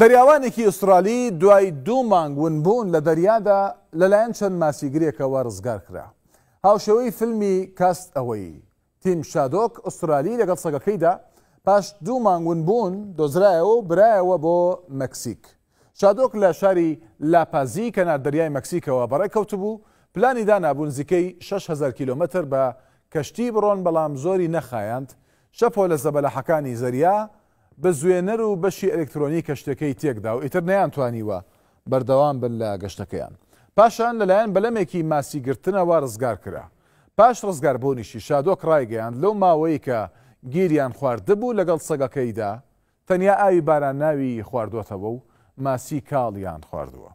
دەریاوانێکی ئوسترالی دوای دوو مانگون بوون لە دەریادا لەلایەن چەند ماسیگرێکەوە ڕزگار کرا. هاوشەوەی فیلمی کاست ئەوەی تیم شادۆک ئوسترالی لەگەڵ سەگەکەیدا پاش دوو مانگون بوون دۆزرایەوە و برایەوە بۆ مەکسیک. شادۆک لە شاری لاپازی کەنار دەریای مەکسیکەوە بەڕێککەوت بوو پلانی دانابوون زیکەی 600 کیلومتر بە کەشتی بڕۆن بەڵام زۆری نەخایند شەپۆ لە زەبەلەحەکانی زەریا بە زوێنەر و بەشی ئەلکترۆنی کەشتەکەی تێکدا و ئیتر نەیانتوانیوە بەردەوام بن لە گەشتەکەیان پاشان لەلایەن بەلەمێکی ماسیگرتنەوە ڕزگار کرا پاش ڕزگاربوونیشی شادۆک ڕایگەیان لەو ماوەی کە گیریان خواردبوو لەگەڵ سەگەکەیدا تەنیا ئاوی باران ناوی خواردوتەوە و ماسی کاڵیان خواردووە